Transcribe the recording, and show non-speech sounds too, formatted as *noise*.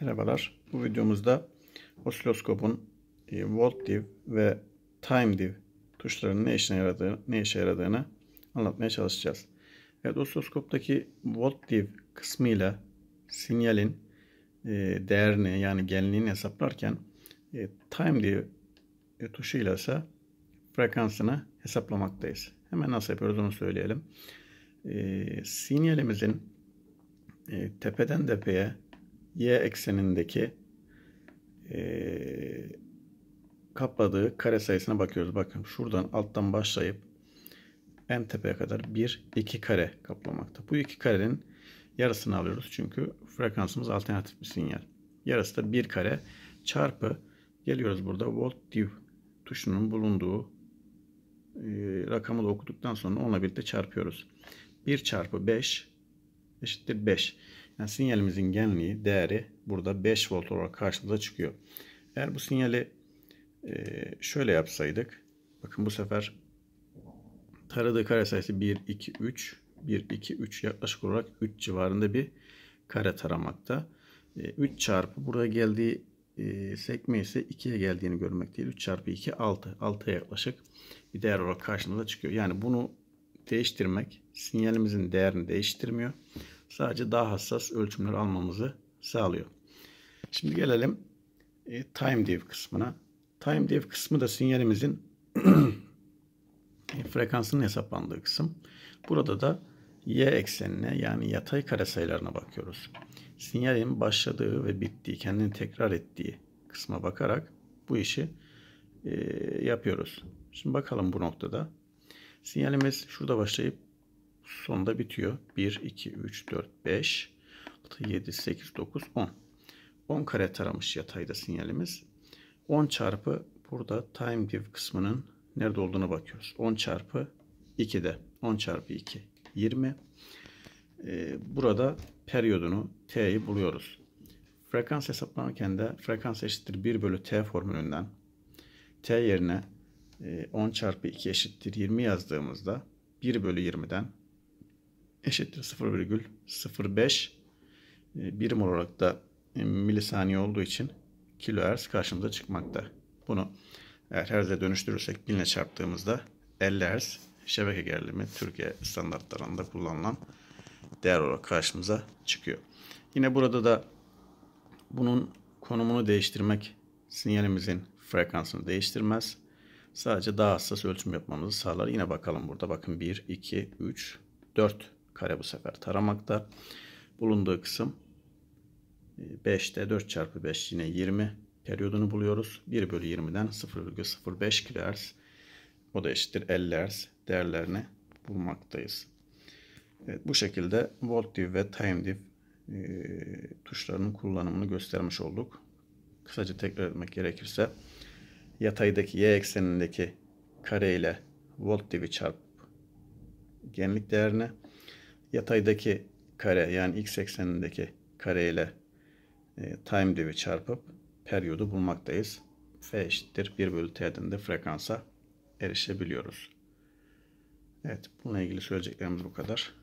Merhabalar. Bu videomuzda osiloskopun volt e, div ve time div tuşlarının ne işine yaradığını, ne işe yaradığını anlatmaya çalışacağız. Evet, osiloskoptaki volt div kısmıyla sinyalin e, değerini yani genliğini hesaplarken e, time div tuşuyla ise frekansını hesaplamaktayız. Hemen nasıl yapıyoruz onu söyleyelim. Sinyalimizin tepeden tepeye y eksenindeki e, kapladığı kare sayısına bakıyoruz. Bakın şuradan alttan başlayıp en tepeye kadar 1, 2 kare kaplamakta. Bu iki karenin yarısını alıyoruz. Çünkü frekansımız alternatif bir sinyal. Yarısı da 1 kare çarpı geliyoruz burada volt div tuşunun bulunduğu e, rakamı da okuduktan sonra onunla birlikte çarpıyoruz. 1 çarpı 5 eşittir 5. Yani sinyalimizin genliği değeri burada 5 volt olarak karşımıza çıkıyor. Eğer bu sinyali e, şöyle yapsaydık. Bakın bu sefer taradığı kare sayısı 1, 2, 3. 1, 2, 3 yaklaşık olarak 3 civarında bir kare taramakta. 3 e, çarpı buraya geldiği e, sekme ise 2'ye geldiğini görmek değil, 3 çarpı 2 6. 6'ya yaklaşık bir değer olarak karşımıza çıkıyor. Yani bunu değiştirmek sinyalimizin değerini değiştirmiyor sadece daha hassas ölçümler almamızı sağlıyor. Şimdi gelelim e, time Dev kısmına. Time Dev kısmı da sinyalimizin *clears throat* e, frekansının hesaplandığı kısım. Burada da y eksenine yani yatay kare sayılarına bakıyoruz. Sinyalin başladığı ve bittiği, kendini tekrar ettiği kısma bakarak bu işi e, yapıyoruz. Şimdi bakalım bu noktada. Sinyalimiz şurada başlayıp Sonunda bitiyor. 1, 2, 3, 4, 5, 6, 7, 8, 9, 10. 10 kare taramış yatayda sinyalimiz. 10 çarpı burada time give kısmının nerede olduğuna bakıyoruz. 10 çarpı 2'de. 10 çarpı 2, 20. Ee, burada periyodunu t'yi buluyoruz. Frekans hesaplanırken de frekans eşittir 1 bölü t formülünden t yerine 10 e, çarpı 2 eşittir 20 yazdığımızda 1 bölü 20'den eşittir 0,05 ee, birim olarak da e, milisaniye olduğu için kilohertz karşımıza çıkmakta. Bunu eğer herze dönüştürürsek 1000 çarptığımızda 50 hertz şebeke gerilimi Türkiye standartlarında kullanılan değer olarak karşımıza çıkıyor. Yine burada da bunun konumunu değiştirmek sinyalimizin frekansını değiştirmez. Sadece daha hassas ölçüm yapmamızı sağlar. Yine bakalım burada bakın 1, 2, 3, 4 Kare bu sefer taramakta. Bulunduğu kısım 5'te e, 4 çarpı 5 yine 20 periyodunu buluyoruz. 1 bölü 20'den 0,05 kHz o da eşittir 50 Hz değerlerini bulmaktayız. Evet, bu şekilde volt div ve time div e, tuşlarının kullanımını göstermiş olduk. Kısaca tekrar etmek gerekirse yataydaki y eksenindeki kare ile volt divi çarp genlik değerini yataydaki kare yani x eksenindeki kare ile e, time divi çarpıp periyodu bulmaktayız. f eşittir 1 bölü t'den de frekansa erişebiliyoruz. Evet bununla ilgili söyleyeceklerimiz bu kadar.